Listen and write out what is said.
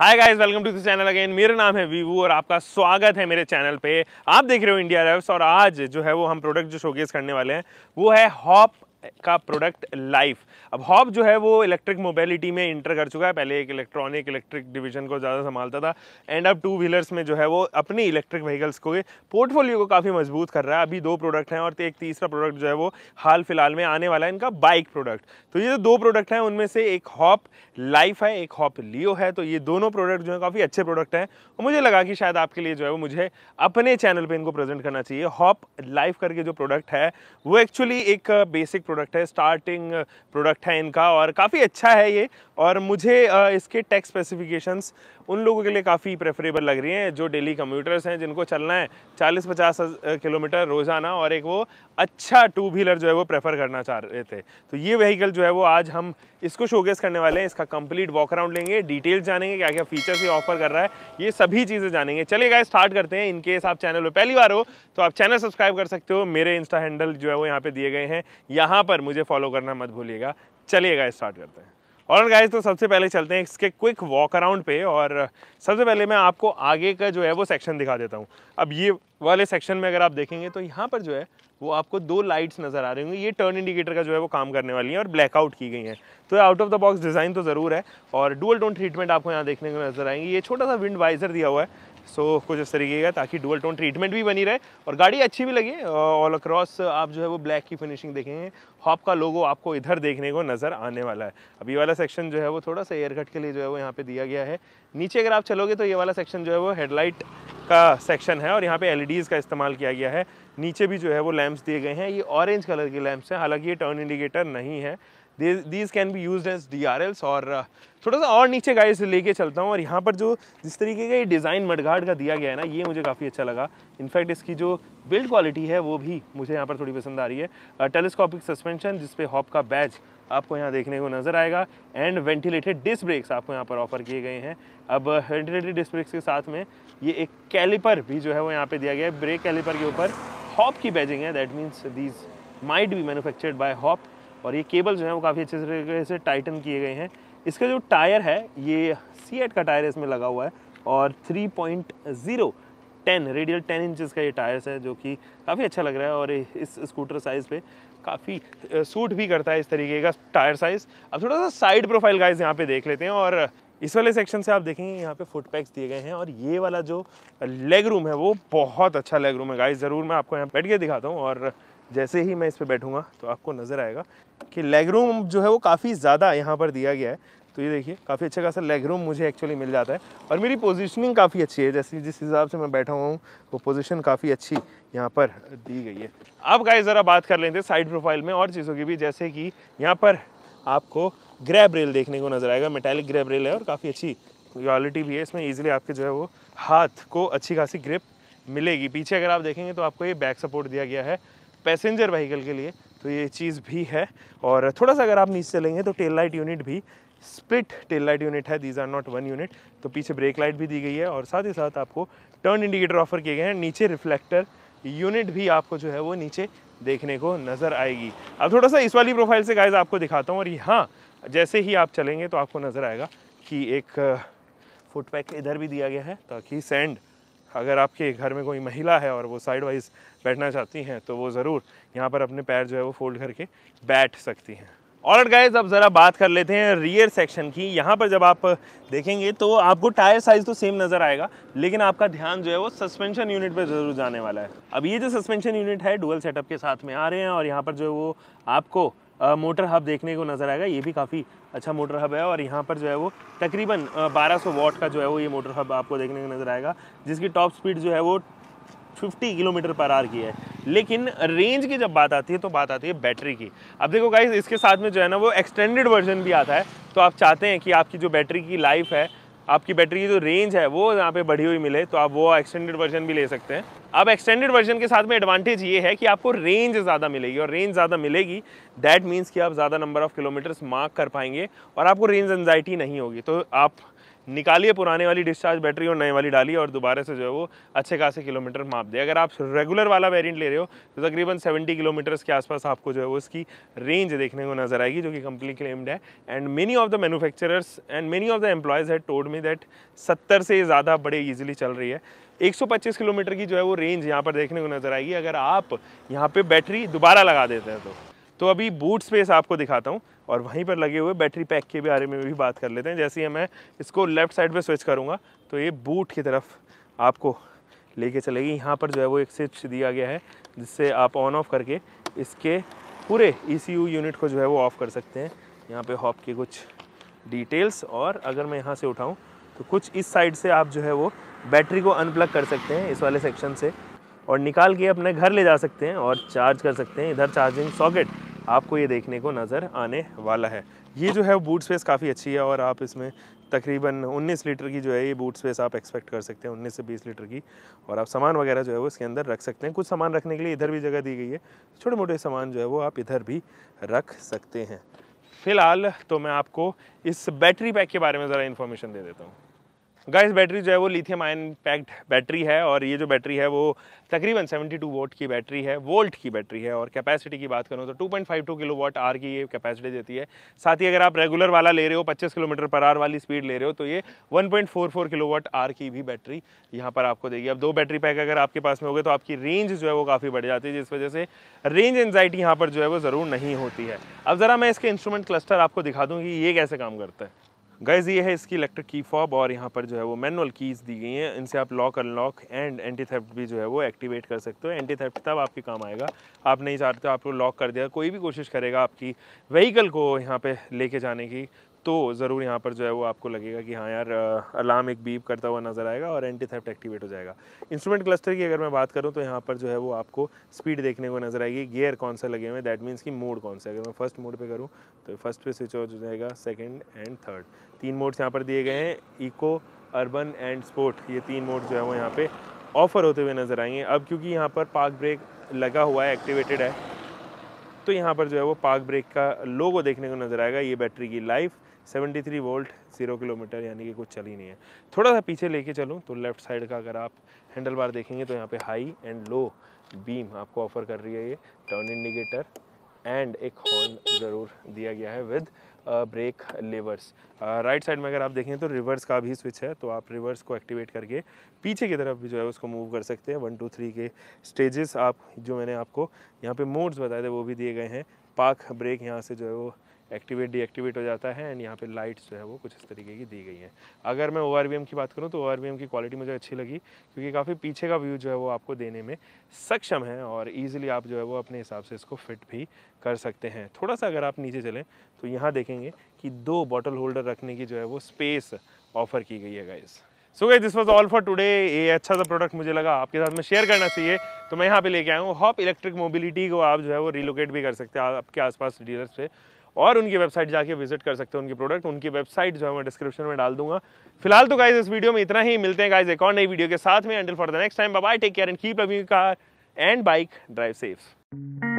hi guys welcome to this channel again मेरा नाम है वीवू और आपका स्वागत है मेरे चैनल पे आप देख रहे हो इंडिया रेव्स और आज जो है वो हम प्रोडक्ट जो शोकेस करने वाले हैं वो है हॉप का प्रोडक्ट लाइफ अब हॉब जो है वो इलेक्ट्रिक मोबिलिटी में इंटर कर चुका है पहले एक इलेक्ट्रॉनिक इलेक्ट्रिक डिवीजन को ज़्यादा संभालता था एंड अब टू व्हीलर्स में जो है वो अपनी इलेक्ट्रिक व्हीकल्स को पोर्टफोलियो को काफ़ी मजबूत कर रहा है अभी दो प्रोडक्ट हैं और एक तीसरा प्रोडक्ट जो है वो हाल फिलहाल में आने वाला है इनका बाइक प्रोडक्ट तो ये जो दो प्रोडक्ट हैं उनमें से एक हॉप लाइफ है एक हॉप लियो है तो ये दोनों प्रोडक्ट जो है काफ़ी अच्छे प्रोडक्ट हैं और मुझे लगा कि शायद आपके लिए जो है वो मुझे अपने चैनल पर इनको प्रेजेंट करना चाहिए हॉप लाइफ करके जो प्रोडक्ट है वो एक्चुअली एक बेसिक प्रोडक्ट है स्टार्टिंग uh, प्रोडक्ट है इनका और काफ़ी अच्छा है ये और मुझे uh, इसके टेक स्पेसिफिकेशंस उन लोगों के लिए काफ़ी प्रेफरेबल लग रही हैं जो डेली कम्यूटर्स हैं जिनको चलना है चालीस पचास किलोमीटर uh, रोज़ाना और एक वो अच्छा टू व्हीलर जो है वो प्रेफर करना चाह रहे थे तो ये व्हीकल जो है वो आज हम इसको शोकेस करने वाले हैं इसका कंप्लीट वॉक अराउंड लेंगे डिटेल्स जानेंगे क्या क्या फीचर्स ये ऑफर कर रहा है ये सभी चीज़ें जानेंगे चलिए स्टार्ट करते हैं इनकेस आप चैनल पर पहली बार हो तो आप चैनल सब्सक्राइब कर सकते हो मेरे इंस्टा हैंडल जो है वो यहाँ पे दिए गए हैं यहाँ यहाँ पर मुझे फॉलो करना मत भूलिएगा चलिएगा स्टार्ट करते हैं और गाइस तो सबसे पहले चलते हैं इसके क्विक वॉक अराउंड पे और सबसे पहले मैं आपको आगे का जो है वो सेक्शन दिखा देता हूँ अब ये वाले सेक्शन में अगर आप देखेंगे तो यहाँ पर जो है वो आपको दो लाइट्स नज़र आ रही होंगी ये टर्न इंडिकेटर का जो है वो काम करने वाली हैं और ब्लैकआउट की गई हैं तो out of the box design तो ज़रूर है और डुअल टोन ट्रीटमेंट आपको यहाँ देखने को नज़र आएंगे ये छोटा सा विंड वाइजर दिया हुआ है सो so, कुछ इस तरीके का ताकि डुअल टोन ट्रीटमेंट भी बनी रहे और गाड़ी अच्छी भी लगी ऑल अक्रॉस आप जो है वो ब्लैक की फिनिशिंग देखेंगे हॉप का लोगो आपको इधर देखने को नज़र आने वाला है अब ये वाला सेक्शन जो है वो थोड़ा सा एयर कट के लिए जो है वो यहाँ पे दिया गया है नीचे अगर आप चलोगे तो ये वाला सेक्शन जो है वो हेडलाइट का सेक्शन है और यहाँ पे एलईडीज़ e का इस्तेमाल किया गया है नीचे भी जो है वो लैम्प्स दिए गए हैं ये ऑरेंज कलर के लैम्प्स हैं हालांकि ये टर्न इंडिकेटर नहीं है these can be used as D R Ls और uh, थोड़ा सा और नीचे गाइस लेके चलता हूँ और यहाँ पर जो जिस तरीके का ये डिज़ाइन मडघाट का दिया गया है ना ये मुझे काफ़ी अच्छा लगा इनफैक्ट इसकी जो बिल्ड क्वालिटी है वो भी मुझे यहाँ पर थोड़ी पसंद आ रही है टेलीस्कोपिक सस्पेंशन जिसपे हॉप का बैच आपको यहाँ देखने को नज़र आएगा एंड वेंटिलेटेड डिस्क ब्रेक्स आपको यहाँ पर ऑफर किए गए हैं अब वेंटिलेटेड डिस्क ब्रेक्स के साथ में ये एक कैलिपर भी जो है वो यहाँ पे दिया गया है ब्रेक कैलिपर के ऊपर हॉप की बैजिंग है that means these might be manufactured by Hop और ये केबल जो है वो काफ़ी अच्छे तरीके से टाइटन किए गए हैं इसका जो टायर है ये सी एट का टायर इसमें लगा हुआ है और three point zero ten radial ten inches का ये टायर्स है जो कि काफ़ी अच्छा लग रहा है और इस स्कूटर साइज़ पे काफ़ी सूट भी करता है इस तरीके का टायर साइज़ अब थोड़ा सा साइड प्रोफाइल गाइज यहाँ पे देख लेते हैं और इस वाले सेक्शन से आप देखेंगे यहाँ पे फुट पैक्स दिए गए हैं और ये वाला जो लेग रूम है वो बहुत अच्छा लेग रूम है गाइस ज़रूर मैं आपको यहाँ बैठ के दिखाता हूँ और जैसे ही मैं इस पर बैठूंगा तो आपको नज़र आएगा कि लेग रूम जो है वो काफ़ी ज़्यादा यहाँ पर दिया गया है तो ये देखिए काफ़ी अच्छा खासा लेग रूम मुझे एक्चुअली मिल जाता है और मेरी पोजिशनिंग काफ़ी अच्छी है जैसे जिस हिसाब से मैं बैठा हुआ हूँ वो पोजिशन काफ़ी अच्छी यहाँ पर दी गई है अब गाइस ज़रा बात कर लेते हैं साइड प्रोफाइल में और चीज़ों की भी जैसे कि यहाँ पर आपको ग्रैब रेल देखने को नज़र आएगा मेटेलिक ग्रैब रेल है और काफ़ी अच्छी क्वालिटी भी है इसमें ईजिली आपके जो है वो हाथ को अच्छी खासी ग्रिप मिलेगी पीछे अगर आप देखेंगे तो आपको ये बैक सपोर्ट दिया गया है पैसेंजर व्हीकल के लिए तो ये चीज़ भी है और थोड़ा सा अगर आप नीचे चलेंगे तो टेल लाइट यूनिट भी स्पिट टेल लाइट यूनिट है these are not one unit तो पीछे ब्रेक लाइट भी दी गई है और साथ ही साथ आपको टर्न इंडिकेटर ऑफर किए गए हैं नीचे रिफ्लेक्टर यूनिट भी आपको जो है वो नीचे देखने को नज़र आएगी अब थोड़ा सा इस वाली प्रोफाइल से गाइज आपको दिखाता हूँ और हाँ जैसे ही आप चलेंगे तो आपको नज़र आएगा कि एक फुट पैक इधर भी दिया गया है ताकि सैंड अगर आपके घर में कोई महिला है और वो साइड वाइज बैठना चाहती हैं तो वो ज़रूर यहाँ पर अपने पैर जो है वो फोल्ड करके बैठ सकती हैं और गाइज अब ज़रा बात कर लेते हैं रियर सेक्शन की यहाँ पर जब आप देखेंगे तो आपको टायर साइज़ तो सेम नज़र आएगा लेकिन आपका ध्यान जो है वो सस्पेंशन यूनिट पर ज़रूर जाने वाला है अब ये जो सस्पेंशन यूनिट है डुअल सेटअप के साथ में आ रहे हैं और यहाँ पर जो है वो आपको मोटर हब देखने को नज़र आएगा ये भी काफ़ी अच्छा मोटर हब है और यहाँ पर जो है वो तकरीबन 1200 वॉट का जो है वो ये मोटर हब आपको देखने को नज़र आएगा जिसकी टॉप स्पीड जो है वो 50 किलोमीटर पर आर की है लेकिन रेंज की जब बात आती है तो बात आती है बैटरी की अब देखो गाइज इसके साथ में जो है ना वो एक्सटेंडेड वर्जन भी आता है तो आप चाहते हैं कि आपकी जो बैटरी की लाइफ है आपकी बैटरी की जो रेंज है वो यहाँ पे बढ़ी हुई मिले तो आप वो एक्सटेंडेड वर्जन भी ले सकते हैं अब एक्सटेंडेड वर्जन के साथ में एडवांटेज ये है कि आपको रेंज ज़्यादा मिलेगी और रेंज ज़्यादा मिलेगी दैट मीन्स कि आप ज़्यादा नंबर ऑफ़ किलोमीटर्स मार्क कर पाएंगे और आपको रेंज एनजाइटी नहीं होगी तो आप निकालिए पुराने वाली डिस्चार्ज बैटरी और नए वाली डालिए और दोबारा से जो है वो अच्छे खासे किलोमीटर माप दे अगर आप रेगुलर वाला वेरिएंट ले रहे हो तो तकरीबन 70 किलोमीटर्स के आसपास आपको जो है वो इसकी रेंज देखने को नजर आएगी जो कि कंपनी क्लेम्ड है and many of the manufacturers and many of the employees है टोड मी दैट सत्तर से ज़्यादा बड़े ईजिली चल रही है 125 किलोमीटर की जो है वो रेंज यहाँ पर देखने को नजर आएगी अगर आप यहाँ पर बैटरी दोबारा लगा देते हैं तो तो अभी बूट स्पेस आपको दिखाता हूँ और वहीं पर लगे हुए बैटरी पैक के बारे में भी बात कर लेते हैं जैसे ही मैं इसको लेफ़्ट साइड पर स्विच करूँगा तो ये बूट की तरफ आपको लेके चलेगी यहाँ पर जो है वो एक स्विच दिया गया है जिससे आप ऑन ऑफ करके इसके पूरे ई e यूनिट को जो है वो ऑफ़ कर सकते हैं यहाँ पे हॉप के कुछ डिटेल्स और अगर मैं यहाँ से उठाऊँ तो कुछ इस साइड से आप जो है वो बैटरी को अनप्लग कर सकते हैं इस वाले सेक्शन से और निकाल के अपने घर ले जा सकते हैं और चार्ज कर सकते हैं इधर चार्जिंग सॉकेट आपको ये देखने को नज़र आने वाला है ये जो है बूट स्पेस काफ़ी अच्छी है और आप इसमें तकरीबन 19 लीटर की जो है ये बूट स्पेस आप एक्सपेक्ट कर सकते हैं 19 से 20 लीटर की और आप सामान वगैरह जो है वो इसके अंदर रख सकते हैं कुछ सामान रखने के लिए इधर भी जगह दी गई है छोटे मोटे सामान जो है वो आप इधर भी रख सकते हैं फ़िलहाल तो मैं आपको इस बैटरी पैक के बारे में ज़रा इन्फॉर्मेशन दे देता हूँ गैस बैटरी जो है वो लिथियम आयन पैक्ड बैटरी है और ये जो बैटरी है वो तकरीबन 72 वोट की बैटरी है वोल्ट की बैटरी है और कैपेसिटी की बात करूँ तो 2.52 किलो वाट आर की ये कैपेसिटी देती है साथ ही अगर आप रेगुलर वाला ले रहे हो 25 किलोमीटर पर आर वाली स्पीड ले रहे हो तो ये 1.44 किलो वाट आर की भी बैटरी यहाँ पर आपको देगी अब दो बैटरी पैक अगर आपके पास में हो गए तो आपकी रेंज जो है वो काफ़ी बढ़ जाती है जिस वजह से रेंज एनजाइटी यहाँ पर जो है वो ज़रूर नहीं होती है अब ज़रा मैं इसके इंस्ट्रूमेंट क्लस्टर आपको दिखा दूँ कि ये कैसे काम करता है गाइज ये है इसकी इलेक्ट्रिक की फॉब और यहाँ पर जो है वो मैनुअल कीज़ दी गई हैं इनसे आप lock unlock and anti theft भी जो है वो एक्टिवेट कर सकते हो एंटी थेफ्ट तब आपके काम आएगा आप नहीं चाहते तो आपको लॉक कर दिया कोई भी कोशिश करेगा आपकी व्हीकल को यहाँ पे लेके जाने की तो ज़रूर यहाँ पर जो है वो आपको लगेगा कि हाँ यार अलार्म एक बीप करता हुआ नज़र आएगा और एंटी थेफ्ट एक्टिवेट हो जाएगा इंस्ट्रूमेंट क्लस्टर की अगर मैं बात करूँ तो यहाँ पर जो है वो आपको स्पीड देखने को नज़र आएगी गियर कौन सा लगे हुए हैं दैट मीन्स कि मोड कौन सा अगर मैं फर्स्ट मोड पर करूँ तो फर्स्ट पे स्विच ऑफ हो जाएगा सेकेंड एंड थर्ड तीन मोड्स यहाँ पर दिए गए हैं इको अर्बन एंड स्पोर्ट ये तीन मोड जो है वो यहाँ पर ऑफ़र होते हुए नज़र आएंगे अब क्योंकि यहाँ पर पार्क ब्रेक लगा हुआ है एक्टिवेटेड है तो यहाँ पर जो है वो पार्क ब्रेक का लोगो देखने को नज़र आएगा ये बैटरी की लाइफ 73 वोल्ट जीरो किलोमीटर यानी कि कुछ चली नहीं है थोड़ा सा पीछे लेके चलूँ तो लेफ्ट साइड का अगर आप हैंडल बार देखेंगे तो यहाँ पे हाई एंड लो बीम आपको ऑफर कर रही है ये टर्न इंडिकेटर एंड एक हॉर्न ज़रूर दिया गया है with brake levers right side में अगर आप देखें तो रिवर्स का भी स्विच है तो आप रिवर्स को एक्टिवेट करके पीछे की तरफ भी जो है उसको मूव कर सकते हैं वन टू थ्री के स्टेजेस आप जो मैंने आपको यहाँ पे मोड्स बताए थे वो भी दिए गए हैं पार्क ब्रेक यहाँ से जो है वो एक्टिवेट डीएक्टिवेट हो जाता है एंड यहाँ पे लाइट्स जो है वो कुछ इस तरीके की दी गई हैं अगर मैं ओ की बात करूँ तो ओ की क्वालिटी मुझे अच्छी लगी क्योंकि काफ़ी पीछे का व्यू जो है वो आपको देने में सक्षम है और ईजिली आप जो है वो अपने हिसाब से इसको फिट भी कर सकते हैं थोड़ा सा अगर आप नीचे चलें तो यहाँ देखेंगे कि दो बॉटल होल्डर रखने की जो है वो स्पेस ऑफर की गई है गाइज़ सो गई this was all for today ये अच्छा सा प्रोडक्ट मुझे लगा आपके साथ में शेयर करना चाहिए तो मैं यहाँ पे लेके आया हूँ हॉप इलेक्ट्रिक मोबिलिटी को आप जो है वो रिलोकेट भी कर सकते हैं आपके आसपास डीलर्स पे और उनकी वेबसाइट जाके विजिट कर सकते हैं उनकी प्रोडक्ट उनकी वेबसाइट जो है मैं डिस्क्रिप्शन में डाल दूंगा फिलहाल तो गाइज इस वीडियो में इतना ही मिलते हैं गाइज एक और नई वीडियो के साथ में एंडल for the next time bye take care and keep loving car and bike drive safe